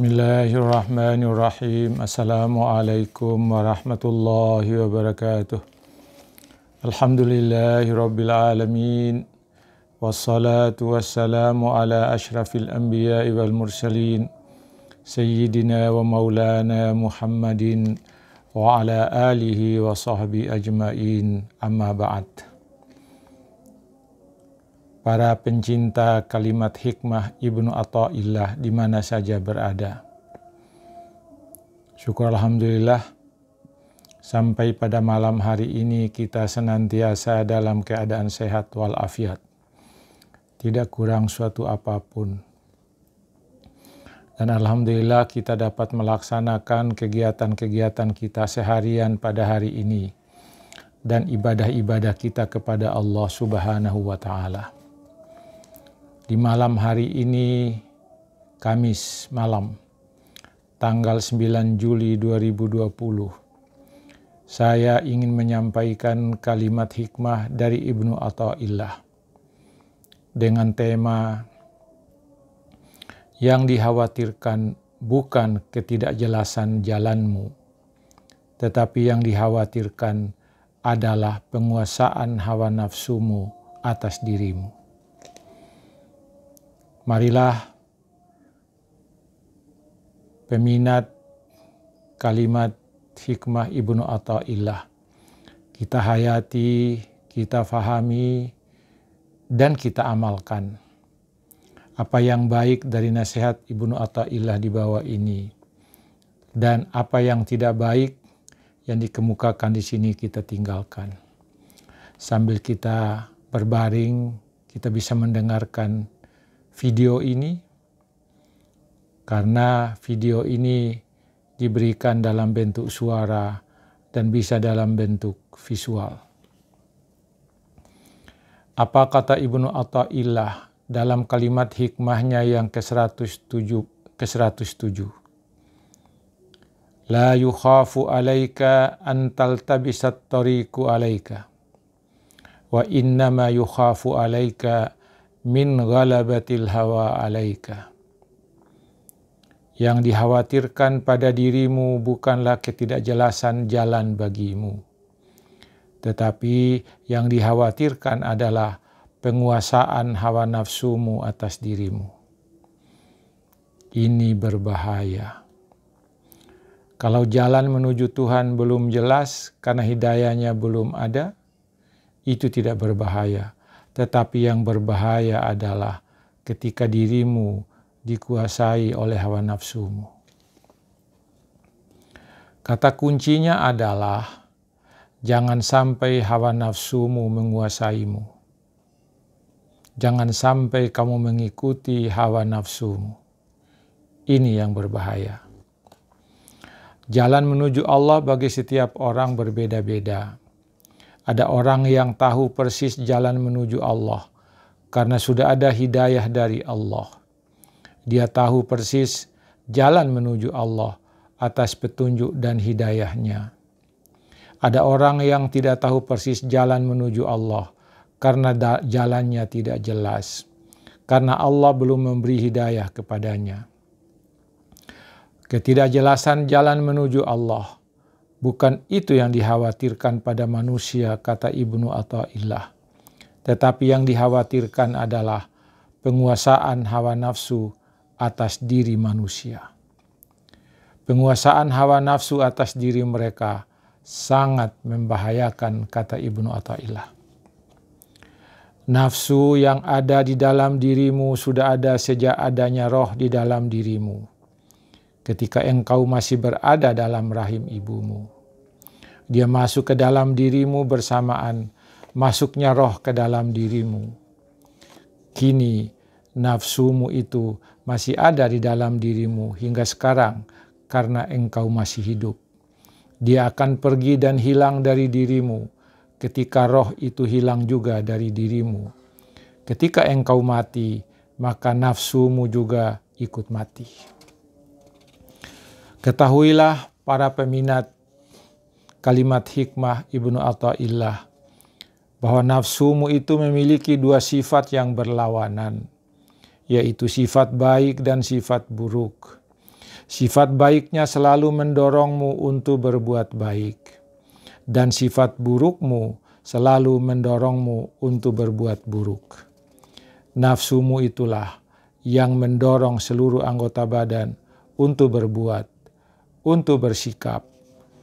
Bismillahirrahmanirrahim. Assalamualaikum warahmatullahi wabarakatuh. Alhamdulillahi rabbil alamin. Wassalatu wassalamu ala ashrafil anbiya wal mursalin. Sayyidina wa maulana Muhammadin wa ala alihi wa sahbihi ajmain. Amma ba'd para pencinta kalimat hikmah Ibnu Atta'illah di mana saja berada. Syukur Alhamdulillah, sampai pada malam hari ini kita senantiasa dalam keadaan sehat walafiat. Tidak kurang suatu apapun. Dan Alhamdulillah kita dapat melaksanakan kegiatan-kegiatan kita seharian pada hari ini dan ibadah-ibadah kita kepada Allah Subhanahu wa Ta'ala di malam hari ini, Kamis malam, tanggal 9 Juli 2020, saya ingin menyampaikan kalimat hikmah dari Ibnu Atta'illah dengan tema yang dikhawatirkan bukan ketidakjelasan jalanmu, tetapi yang dikhawatirkan adalah penguasaan hawa nafsumu atas dirimu marilah peminat kalimat hikmah Ibnu Atta'illah. Kita hayati, kita fahami, dan kita amalkan. Apa yang baik dari nasihat Ibnu Atta'illah di bawah ini. Dan apa yang tidak baik yang dikemukakan di sini kita tinggalkan. Sambil kita berbaring, kita bisa mendengarkan video ini karena video ini diberikan dalam bentuk suara dan bisa dalam bentuk visual. Apa kata Ibnu Atta'illah dalam kalimat hikmahnya yang ke-107 ke La yukhafu alaika antal tabisat toriku alaika wa innama yukhafu alaika min ghalabatil hawa alaika. Yang dikhawatirkan pada dirimu bukanlah ketidakjelasan jalan bagimu. Tetapi yang dikhawatirkan adalah penguasaan hawa nafsumu atas dirimu. Ini berbahaya. Kalau jalan menuju Tuhan belum jelas karena hidayahnya belum ada, itu tidak berbahaya tetapi yang berbahaya adalah ketika dirimu dikuasai oleh hawa nafsumu. Kata kuncinya adalah jangan sampai hawa nafsumu menguasaimu. Jangan sampai kamu mengikuti hawa nafsumu. Ini yang berbahaya. Jalan menuju Allah bagi setiap orang berbeda-beda. Ada orang yang tahu persis jalan menuju Allah karena sudah ada hidayah dari Allah. Dia tahu persis jalan menuju Allah atas petunjuk dan hidayahnya. Ada orang yang tidak tahu persis jalan menuju Allah karena jalannya tidak jelas, karena Allah belum memberi hidayah kepadanya. Ketidakjelasan jalan menuju Allah Bukan itu yang dikhawatirkan pada manusia, kata Ibnu Atta'illah. Tetapi yang dikhawatirkan adalah penguasaan hawa nafsu atas diri manusia. Penguasaan hawa nafsu atas diri mereka sangat membahayakan, kata Ibnu Atta'illah. Nafsu yang ada di dalam dirimu sudah ada sejak adanya roh di dalam dirimu ketika engkau masih berada dalam rahim ibumu. Dia masuk ke dalam dirimu bersamaan, masuknya roh ke dalam dirimu. Kini nafsumu itu masih ada di dalam dirimu hingga sekarang karena engkau masih hidup. Dia akan pergi dan hilang dari dirimu ketika roh itu hilang juga dari dirimu. Ketika engkau mati, maka nafsumu juga ikut mati. Ketahuilah para peminat kalimat hikmah Ibnu Atta'illah bahwa nafsumu itu memiliki dua sifat yang berlawanan, yaitu sifat baik dan sifat buruk. Sifat baiknya selalu mendorongmu untuk berbuat baik, dan sifat burukmu selalu mendorongmu untuk berbuat buruk. Nafsumu itulah yang mendorong seluruh anggota badan untuk berbuat untuk bersikap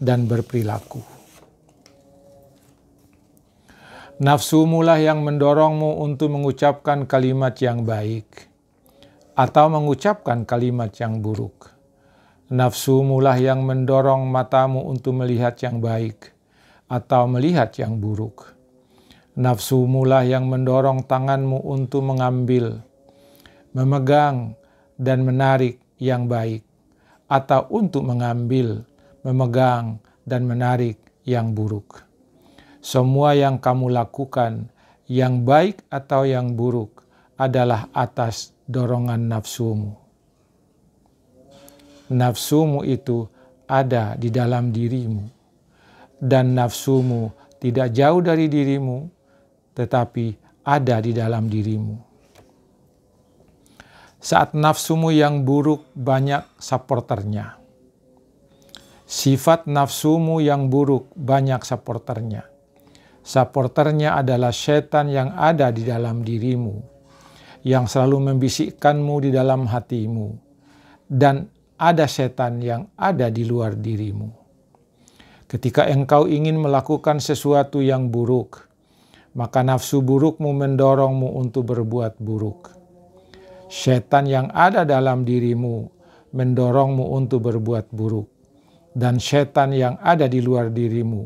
dan berperilaku. Nafsu mulah yang mendorongmu untuk mengucapkan kalimat yang baik atau mengucapkan kalimat yang buruk. Nafsu mulah yang mendorong matamu untuk melihat yang baik atau melihat yang buruk. Nafsu mulah yang mendorong tanganmu untuk mengambil, memegang, dan menarik yang baik atau untuk mengambil, memegang, dan menarik yang buruk. Semua yang kamu lakukan, yang baik atau yang buruk, adalah atas dorongan nafsumu. Nafsumu itu ada di dalam dirimu, dan nafsumu tidak jauh dari dirimu, tetapi ada di dalam dirimu saat nafsumu yang buruk banyak supporternya. Sifat nafsumu yang buruk banyak supporternya. Supporternya adalah setan yang ada di dalam dirimu, yang selalu membisikkanmu di dalam hatimu, dan ada setan yang ada di luar dirimu. Ketika engkau ingin melakukan sesuatu yang buruk, maka nafsu burukmu mendorongmu untuk berbuat buruk Setan yang ada dalam dirimu mendorongmu untuk berbuat buruk, dan setan yang ada di luar dirimu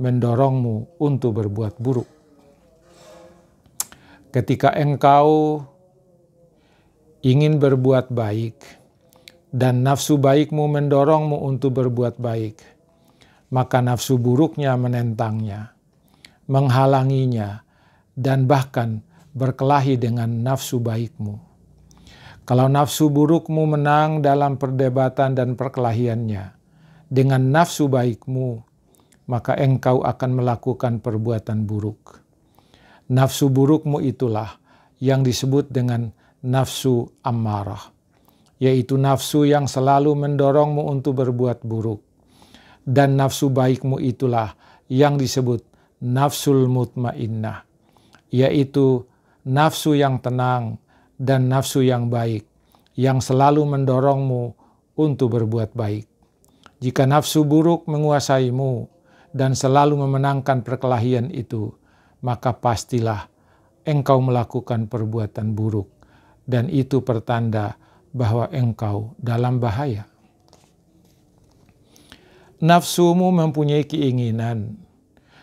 mendorongmu untuk berbuat buruk. Ketika engkau ingin berbuat baik, dan nafsu baikmu mendorongmu untuk berbuat baik, maka nafsu buruknya menentangnya, menghalanginya, dan bahkan berkelahi dengan nafsu baikmu. Kalau nafsu burukmu menang dalam perdebatan dan perkelahiannya, dengan nafsu baikmu, maka engkau akan melakukan perbuatan buruk. Nafsu burukmu itulah yang disebut dengan nafsu amarah, yaitu nafsu yang selalu mendorongmu untuk berbuat buruk. Dan nafsu baikmu itulah yang disebut nafsul mutmainnah, yaitu nafsu yang tenang, dan nafsu yang baik yang selalu mendorongmu untuk berbuat baik. Jika nafsu buruk menguasaimu dan selalu memenangkan perkelahian itu, maka pastilah engkau melakukan perbuatan buruk dan itu pertanda bahwa engkau dalam bahaya. Nafsumu mempunyai keinginan,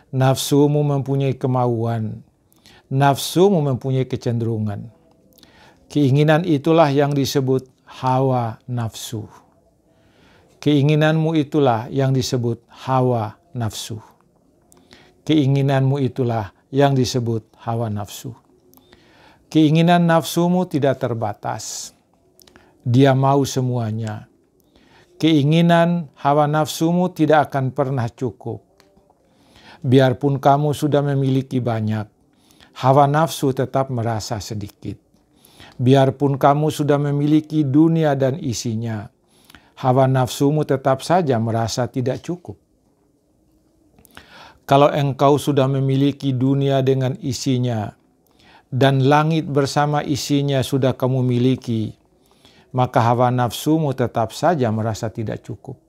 nafsumu mempunyai kemauan, nafsumu mempunyai kecenderungan Keinginan itulah yang disebut hawa nafsu. Keinginanmu itulah yang disebut hawa nafsu. Keinginanmu itulah yang disebut hawa nafsu. Keinginan nafsumu tidak terbatas. Dia mau semuanya. Keinginan hawa nafsumu tidak akan pernah cukup. Biarpun kamu sudah memiliki banyak, hawa nafsu tetap merasa sedikit biarpun kamu sudah memiliki dunia dan isinya, hawa nafsumu tetap saja merasa tidak cukup. Kalau engkau sudah memiliki dunia dengan isinya, dan langit bersama isinya sudah kamu miliki, maka hawa nafsumu tetap saja merasa tidak cukup.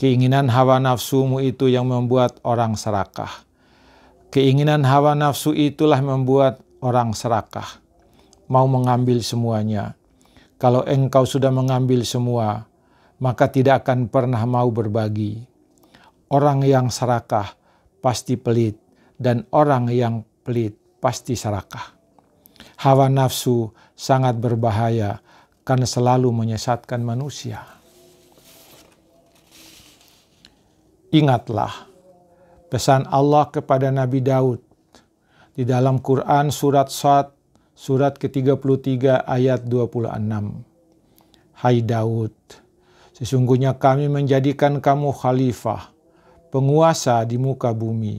Keinginan hawa nafsumu itu yang membuat orang serakah. Keinginan hawa nafsu itulah membuat orang serakah mau mengambil semuanya. Kalau engkau sudah mengambil semua, maka tidak akan pernah mau berbagi. Orang yang serakah pasti pelit, dan orang yang pelit pasti serakah. Hawa nafsu sangat berbahaya karena selalu menyesatkan manusia. Ingatlah pesan Allah kepada Nabi Daud di dalam Quran surat Sad surat ke-33 ayat 26. Hai Daud, sesungguhnya kami menjadikan kamu khalifah, penguasa di muka bumi.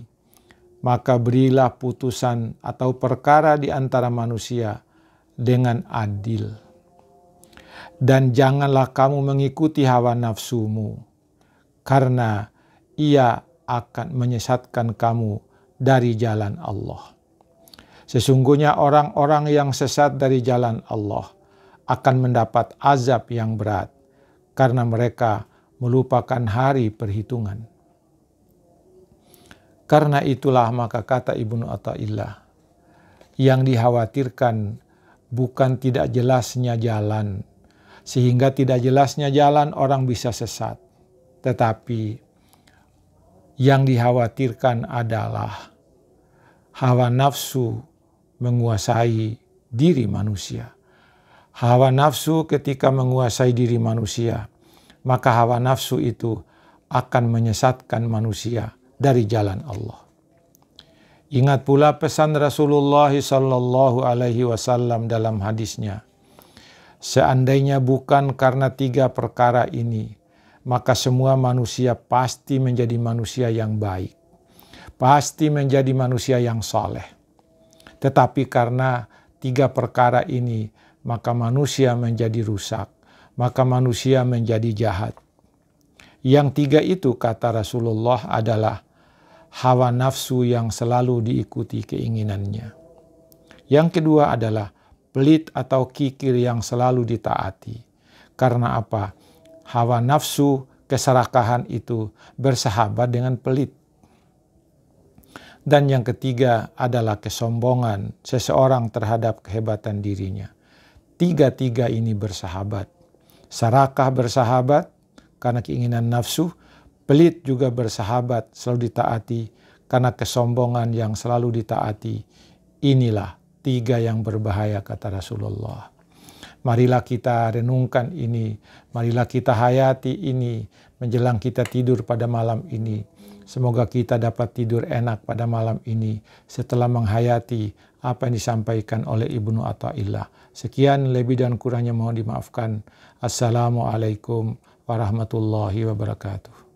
Maka berilah putusan atau perkara di antara manusia dengan adil. Dan janganlah kamu mengikuti hawa nafsumu, karena ia akan menyesatkan kamu dari jalan Allah. Sesungguhnya orang-orang yang sesat dari jalan Allah akan mendapat azab yang berat karena mereka melupakan hari perhitungan. Karena itulah maka kata Ibnu Atta'illah, yang dikhawatirkan bukan tidak jelasnya jalan, sehingga tidak jelasnya jalan orang bisa sesat. Tetapi yang dikhawatirkan adalah hawa nafsu menguasai diri manusia. Hawa nafsu ketika menguasai diri manusia, maka hawa nafsu itu akan menyesatkan manusia dari jalan Allah. Ingat pula pesan Rasulullah Sallallahu Alaihi Wasallam dalam hadisnya. Seandainya bukan karena tiga perkara ini, maka semua manusia pasti menjadi manusia yang baik, pasti menjadi manusia yang soleh. Tetapi karena tiga perkara ini, maka manusia menjadi rusak, maka manusia menjadi jahat. Yang tiga itu, kata Rasulullah, adalah hawa nafsu yang selalu diikuti keinginannya. Yang kedua adalah pelit atau kikir yang selalu ditaati. Karena apa? Hawa nafsu keserakahan itu bersahabat dengan pelit. Dan yang ketiga adalah kesombongan seseorang terhadap kehebatan dirinya. Tiga-tiga ini bersahabat. Sarakah bersahabat karena keinginan nafsu, pelit juga bersahabat selalu ditaati karena kesombongan yang selalu ditaati. Inilah tiga yang berbahaya kata Rasulullah. Marilah kita renungkan ini, marilah kita hayati ini menjelang kita tidur pada malam ini Semoga kita dapat tidur enak pada malam ini setelah menghayati apa yang disampaikan oleh Ibnu attaillah Sekian lebih dan kurangnya mohon dimaafkan. Assalamualaikum warahmatullahi wabarakatuh.